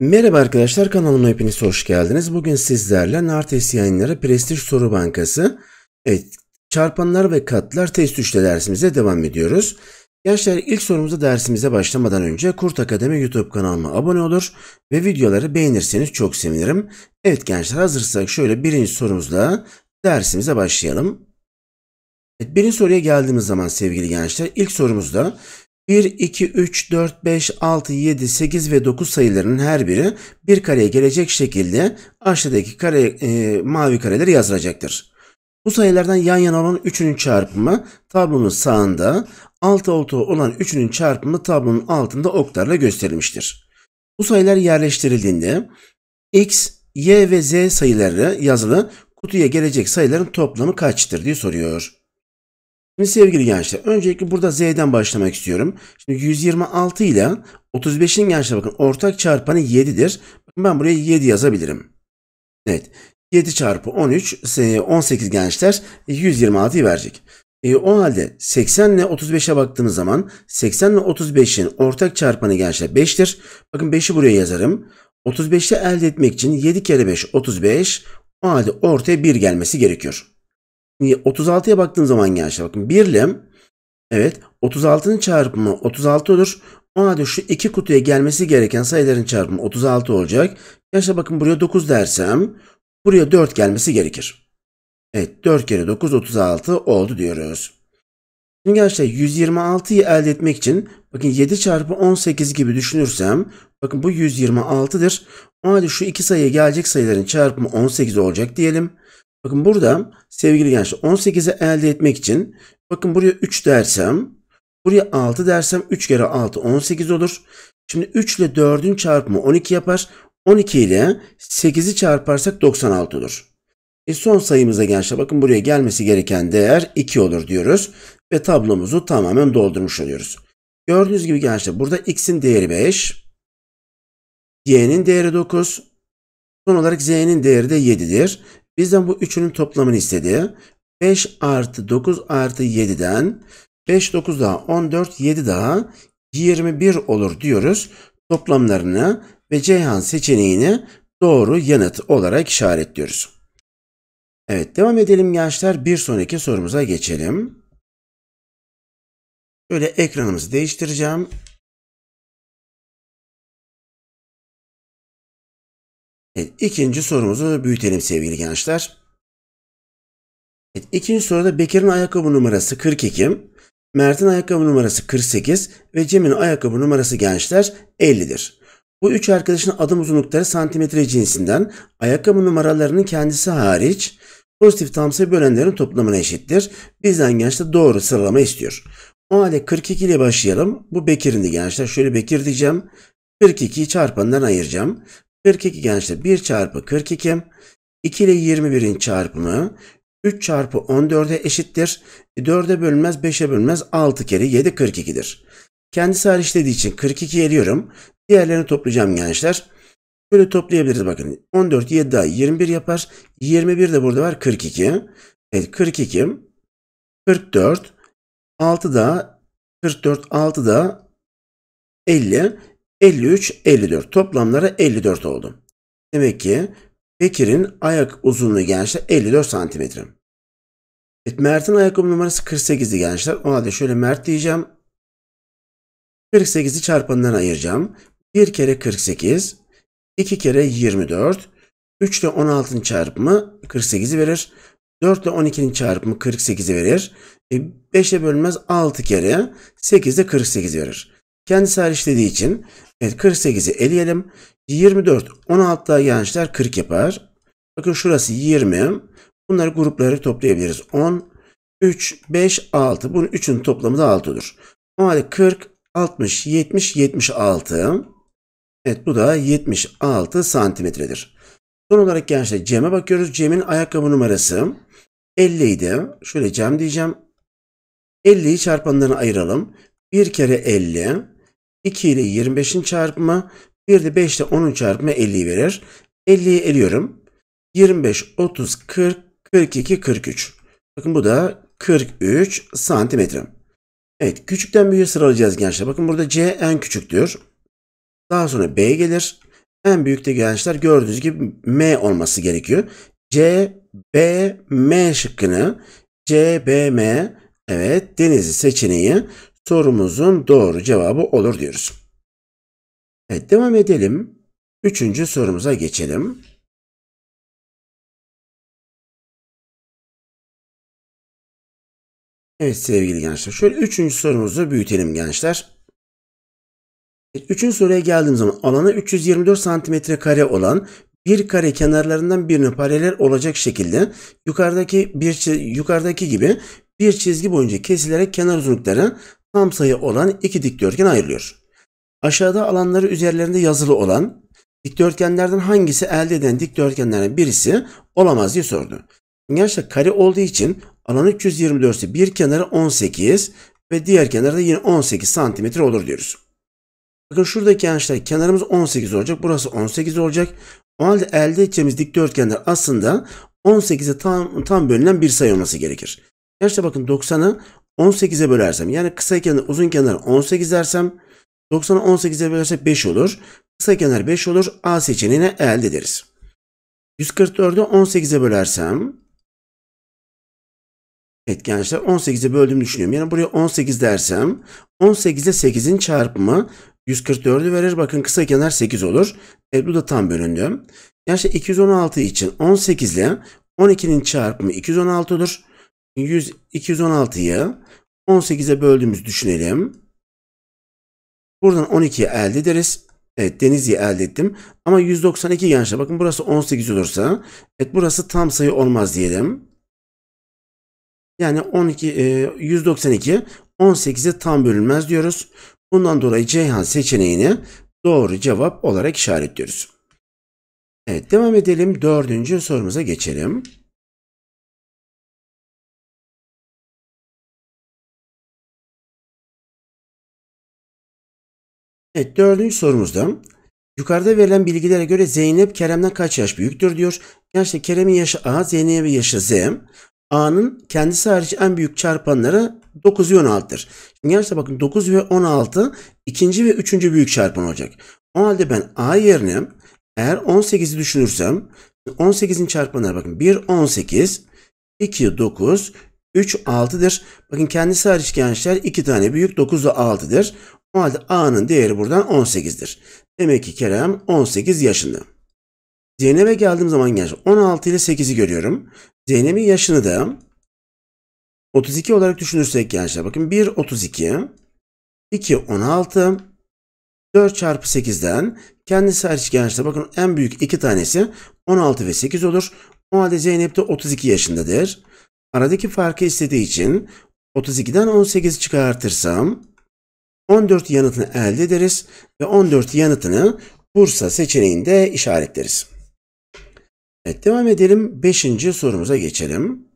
Merhaba arkadaşlar kanalıma hepiniz hoş geldiniz. Bugün sizlerle NARTES yayınları Prestij Soru Bankası evet, çarpanlar ve katlar test 3'te dersimize devam ediyoruz. Gençler ilk sorumuza dersimize başlamadan önce Kurt Akademi YouTube kanalıma abone olur ve videoları beğenirseniz çok sevinirim. Evet gençler hazırsak şöyle birinci sorumuzla dersimize başlayalım. Evet, birinci soruya geldiğimiz zaman sevgili gençler ilk sorumuzda 1, 2, 3, 4, 5, 6, 7, 8 ve 9 sayılarının her biri bir kareye gelecek şekilde aşağıdaki kare, e, mavi kareleri yazılacaktır. Bu sayılardan yan yana olan 3'ünün çarpımı tablonun sağında, alt alta olan 3'ünün çarpımı tablonun altında oklarla gösterilmiştir. Bu sayılar yerleştirildiğinde x, y ve z sayıları yazılı kutuya gelecek sayıların toplamı kaçtır diye soruyor. Şimdi sevgili gençler öncelikle burada Z'den başlamak istiyorum. Şimdi 126 ile 35'in gençler bakın ortak çarpanı 7'dir. Bakın ben buraya 7 yazabilirim. Evet 7 çarpı 13 18 gençler 126'yı e, verecek. E, o halde 80 ile 35'e baktığımız zaman 80 ile 35'in ortak çarpanı gençler 5'tir. Bakın 5'i buraya yazarım. 35'i elde etmek için 7 kere 5 35. O halde ortaya 1 gelmesi gerekiyor. 36'ya baktığım zaman gençler bakın birlem evet 36'nın çarpımı 36 olur. O halde şu iki kutuya gelmesi gereken sayıların çarpımı 36 olacak. Gençler bakın buraya 9 dersem buraya 4 gelmesi gerekir. Evet 4 kere 9 36 oldu diyoruz. Şimdi gençler 126'yı elde etmek için bakın 7 çarpı 18 gibi düşünürsem bakın bu 126'dır. O halde şu iki sayıya gelecek sayıların çarpımı 18 olacak diyelim. Bakın burada sevgili gençler 18'i elde etmek için bakın buraya 3 dersem buraya 6 dersem 3 kere 6 18 olur. Şimdi 3 ile 4'ün çarpımı 12 yapar. 12 ile 8'i çarparsak 96 olur. E son sayımıza gençler bakın buraya gelmesi gereken değer 2 olur diyoruz. Ve tablomuzu tamamen doldurmuş oluyoruz. Gördüğünüz gibi gençler burada x'in değeri 5. Y'nin değeri 9. Son olarak z'nin değeri de 7'dir. Bizden bu üçünün toplamını istedi. 5 artı 9 artı 7'den 5 9 daha 14 7 daha 21 olur diyoruz. Toplamlarını ve Ceyhan seçeneğini doğru yanıt olarak işaretliyoruz. Evet devam edelim gençler. Bir sonraki sorumuza geçelim. Şöyle ekranımızı değiştireceğim. İkinci sorumuzu büyütelim sevgili gençler. İkinci soruda Bekir'in ayakkabı numarası 42, Mert'in ayakkabı numarası 48 ve Cem'in ayakkabı numarası gençler 50'dir. Bu üç arkadaşın adım uzunlukları santimetre cinsinden ayakkabı numaralarının kendisi hariç pozitif tam sayı bölenlerin toplamına eşittir. Bizden gençler doğru sıralama istiyor. O halde 42 ile başlayalım. Bu Bekir'indi gençler. Şöyle Bekir diyeceğim. 42'yi çarpandan ayıracağım. 42 gençler 1 çarpı 42. 2 ile 21'in çarpımı 3 çarpı 14'e eşittir. 4'e bölünmez 5'e bölünmez 6 kere 7 42'dir. Kendisi hariç dediği için 42 eliyorum. Diğerlerini toplayacağım gençler. Böyle toplayabiliriz bakın. 14 7 daha 21 yapar. 21 de burada var 42. Evet 42. 44. 6 da 44 6 da 50. 53, 54. Toplamları 54 oldu. Demek ki Bekir'in ayak uzunluğu gençler 54 santimetre. Evet, Mert'in ayakkabı numarası 48'di gençler. Ona da şöyle Mert diyeceğim. 48'i çarpanından ayıracağım. 1 kere 48, 2 kere 24, 3 ile 16'nın çarpımı 48'i verir. 4 ile 12'nin çarpımı 48'i verir. 5'e e, bölünmez 6 kere 8 de 48 verir. Kendisi hariç için evet 48'i eleyelim. 24 16'da gençler 40 yapar. Bakın şurası 20. Bunları grupları toplayabiliriz. 10, 3, 5, 6. Bunun 3'ün toplamı da 6'dır. O halde 40, 60, 70, 76. Evet bu da 76 santimetredir. Son olarak gençler Cem'e bakıyoruz. Cem'in ayakkabı numarası 50 idi. Şöyle Cem diyeceğim. 50'yi çarpanlarına ayıralım. 1 kere 50 2 ile 25'in çarpımı, 1 de 5 ile 10'un çarpımı 50'yi verir. 50'yi eliyorum. 25, 30, 40, 42, 43. Bakın bu da 43 santimetre. Evet küçükten büyüğe sıralayacağız gençler. Bakın burada C en küçüktür. Daha sonra B gelir. En büyükte gençler gördüğünüz gibi M olması gerekiyor. C, B, M şıkkını C, B, M evet denizi seçeneği sorumuzun doğru cevabı olur diyoruz. Evet devam edelim. Üçüncü sorumuza geçelim. Evet sevgili gençler. Şöyle üçüncü sorumuzu büyütelim gençler. E, üçüncü soruya geldiğim zaman alanı 324 santimetre kare olan bir kare kenarlarından birini paralel olacak şekilde yukarıdaki bir yukarıdaki gibi bir çizgi boyunca kesilerek kenar uzunlukları tam sayı olan iki dikdörtgen ayrılıyor. Aşağıda alanları üzerlerinde yazılı olan dikdörtgenlerden hangisi elde eden dikdörtgenlerden birisi olamaz diye sordu. Gençler kare olduğu için alan 324'ü bir kenarı 18 ve diğer da yine 18 santimetre olur diyoruz. Bakın şuradaki gençler kenarımız 18 olacak. Burası 18 olacak. O halde elde edeceğimiz dikdörtgenler aslında 18'e tam, tam bölünen bir sayı olması gerekir. Gençler bakın 90'ı 18'e bölersem yani kısa kenar uzun kenar 18 dersem 90'ı 18'e bölersek 5 olur. Kısa kenar 5 olur. A seçeneğini elde ederiz. 144'ü 18'e bölersem Evet gençler 18'e böldüğümü düşünüyorum. Yani buraya 18 dersem 18'e 8'in çarpımı 144'ü verir. Bakın kısa kenar 8 olur. Evet bu da tam bölündü. Gençler 216 için 18 ile 12'nin çarpımı 216 olur. 100, 216'yı 18'e böldüğümüz düşünelim. Buradan 12 elde ederiz. Evet Denizli'yi elde ettim. Ama 192 gençler bakın burası 18 olursa evet burası tam sayı olmaz diyelim. Yani 12 192 18'e tam bölünmez diyoruz. Bundan dolayı Ceyhan seçeneğini doğru cevap olarak işaretliyoruz. Evet devam edelim. Dördüncü sorumuza geçelim. Evet dördüncü sorumuzda yukarıda verilen bilgilere göre Zeynep Kerem'den kaç yaş büyüktür diyor. Gerçekten Kerem'in yaşı A, Zeynep'in yaşı Z. A'nın kendisi hariç en büyük çarpanları 9 ve 16'dır. Şimdi gerçekten bakın 9 ve 16 ikinci ve üçüncü büyük çarpan olacak. O halde ben A yerine eğer 18'i düşünürsem 18'in çarpanları bakın 1 18, 2 9, 3, 6'dır. Bakın kendisi hariç gençler 2 tane büyük 9 da 6'dır. O halde A'nın değeri buradan 18'dir. Demek ki Kerem 18 yaşında. Zeynep'e geldiğim zaman gençler 16 ile 8'i görüyorum. Zeynep'in yaşını da 32 olarak düşünürsek gençler bakın 1 32 2 16 4 çarpı 8'den kendisi hariç gençler bakın en büyük iki tanesi 16 ve 8 olur. O halde Zeynep de 32 yaşındadır. Aradaki farkı istediği için 32'den 18 çıkartırsam 14 yanıtını elde ederiz ve 14 yanıtını Bursa seçeneğinde işaretleriz. Evet devam edelim. 5. sorumuza geçelim.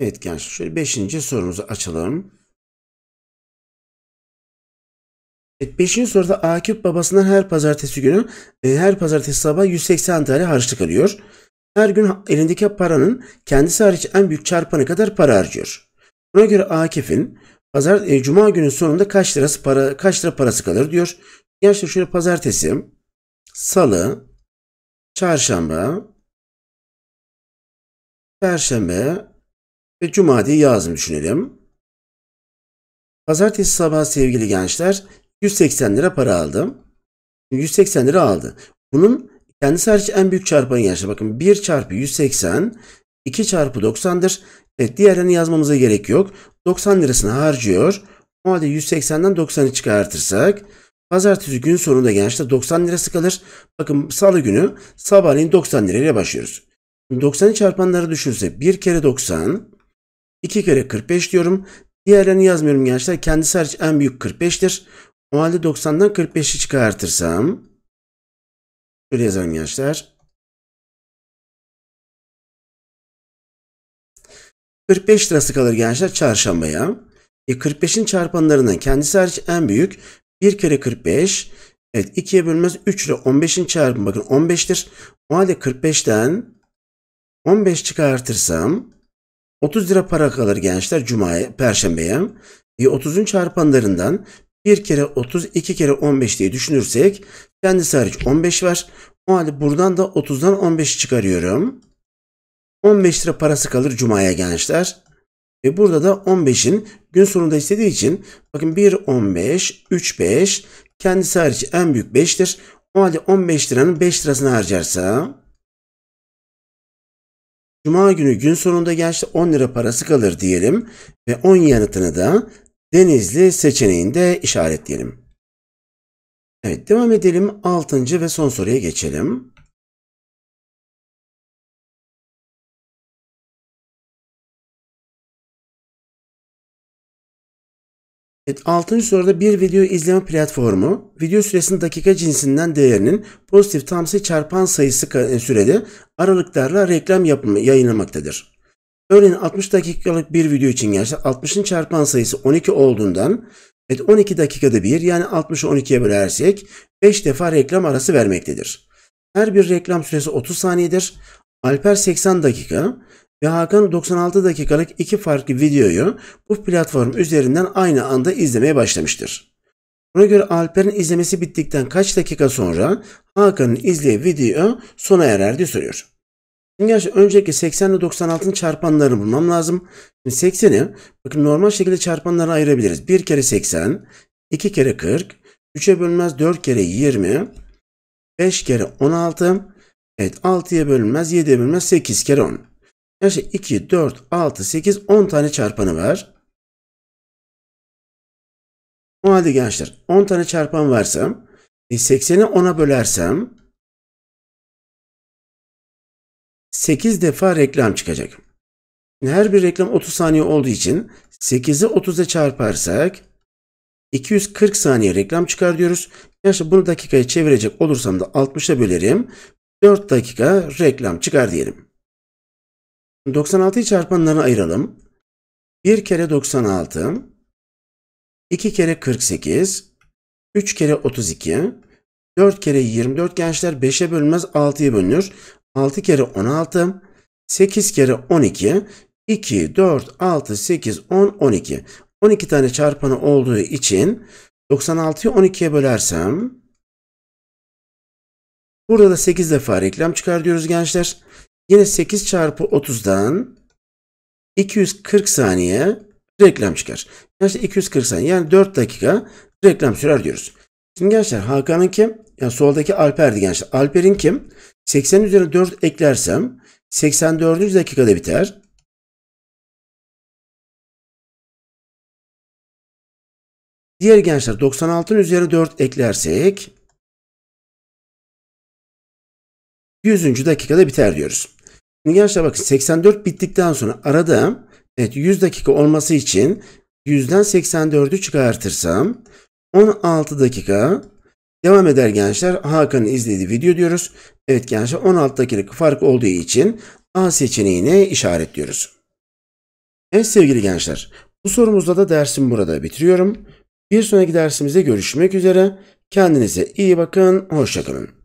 Evet gençler şöyle 5. sorumuzu açalım. Evet, beşinci soruda Akif babasından her pazartesi günü e, her pazartesi sabah 180 TL harçlık alıyor. Her gün elindeki paranın kendisi hariç en büyük çarpanı kadar para harcıyor. Buna göre Akif'in pazar e, cuma günü sonunda kaç lirası para kaç lira parası kalır diyor. Gerçi şöyle pazartesi, salı, çarşamba, perşembe ve cuma diye yazdım düşünelim. Pazartesi sabahı sevgili gençler 180 lira para aldım. 180 lira aldı. Bunun kendisi hariç en büyük çarpan yarışı. Bakın 1 çarpı 180 2 çarpı 90'dır. Evet diğerlerini yazmamıza gerek yok. 90 lirasını harcıyor. O halde 180'den 90'ı çıkartırsak pazartesi gün sonunda gençler 90 lirası kalır. Bakın salı günü sabahleyin 90 lirayla başlıyoruz. 90'ı çarpanları düşünse, 1 kere 90 2 kere 45 diyorum. Diğerlerini yazmıyorum gençler. Kendisi hariç en büyük 45'tir. O halde 90'dan 45'i çıkartırsam. Şöyle yazalım gençler. 45 lirası kalır gençler çarşambaya. E 45'in çarpanlarından kendisi hariç en büyük 1 kere 45. Evet 2'ye bölmez 3 ile 15'in çarpımı bakın 15'tir. O halde 45'ten 15 çıkartırsam 30 lira para kalır gençler Cuma'ya, Perşembe'ye. E 30'un çarpanlarından 1 kere 30, 2 kere 15 diye düşünürsek kendisi hariç 15 var. O halde buradan da 30'dan 15 çıkarıyorum. 15 lira parası kalır Cuma'ya gençler. Ve burada da 15'in gün sonunda istediği için bakın 1, 15, 3, 5 kendisi hariç en büyük 5'tir. O halde 15 liranın 5 lirasını harcarsa Cuma günü gün sonunda gençler 10 lira parası kalır diyelim ve 10 yanıtını da Denizli seçeneğinde işaretleyelim. Evet devam edelim. Altıncı ve son soruya geçelim. Evet, 6. soruda bir video izleme platformu video süresinin dakika cinsinden değerinin pozitif tam sayı çarpan sayısı sürede aralıklarla reklam yapımı yayınlamaktadır. Örneğin 60 dakikalık bir video için gençler 60'ın çarpan sayısı 12 olduğundan evet 12 dakikada bir yani 60'ı 12'ye bölersek 5 defa reklam arası vermektedir. Her bir reklam süresi 30 saniyedir. Alper 80 dakika ve Hakan 96 dakikalık iki farklı videoyu bu platform üzerinden aynı anda izlemeye başlamıştır. Buna göre Alper'in izlemesi bittikten kaç dakika sonra Hakan'ın izleyip video sona erer diye soruyor. Şimdi arkadaşlar öncelikle 80 ile 96'nın çarpanlarını bulmam lazım. 80'i bakın normal şekilde çarpanlara ayırabiliriz. 1 kere 80, 2 kere 40, 3'e bölünmez 4 kere 20, 5 kere 16, evet 6'ya bölünmez 7'ye bölünmez 8 kere 10. Arkadaşlar 2, 4, 6, 8, 10 tane çarpanı var. O halde gençler 10 tane çarpan varsa 80'i e, 10'a bölersem 8 defa reklam çıkacak. Her bir reklam 30 saniye olduğu için 8'i 30'a çarparsak 240 saniye reklam çıkar diyoruz. Gerçi bunu dakikaya çevirecek olursam da 60'a bölerim. 4 dakika reklam çıkar diyelim. 96'yı çarpanlarına ayıralım. 1 kere 96, 2 kere 48, 3 kere 32, 4 kere 24 gençler 5'e bölünmez 6'ya bölünür. 6 kere 16, 8 kere 12, 2, 4, 6, 8, 10, 12. 12 tane çarpanı olduğu için 96'yı 12'ye bölersem burada da 8 defa reklam çıkar diyoruz gençler. Yine 8 çarpı 30'dan 240 saniye reklam çıkar. Gençler 240 saniye yani 4 dakika reklam sürer diyoruz. Şimdi gençler Hakan'ın kim? yani soldaki Alper'di gençler. Alper'in kim? 80 üzerine 4 eklersem 84. dakikada biter. Diğer gençler 96'ın üzerine 4 eklersek 100. dakikada biter diyoruz. Şimdi gençler bakın 84 bittikten sonra arada evet 100 dakika olması için 100'den 84'ü çıkartırsam 16 dakika Devam eder gençler. Hakan'ın izlediği video diyoruz. Evet gençler 16 16'daki fark olduğu için A seçeneğine işaretliyoruz. Evet sevgili gençler. Bu sorumuzda da dersimi burada bitiriyorum. Bir sonraki dersimizde görüşmek üzere. Kendinize iyi bakın. Hoşçakalın.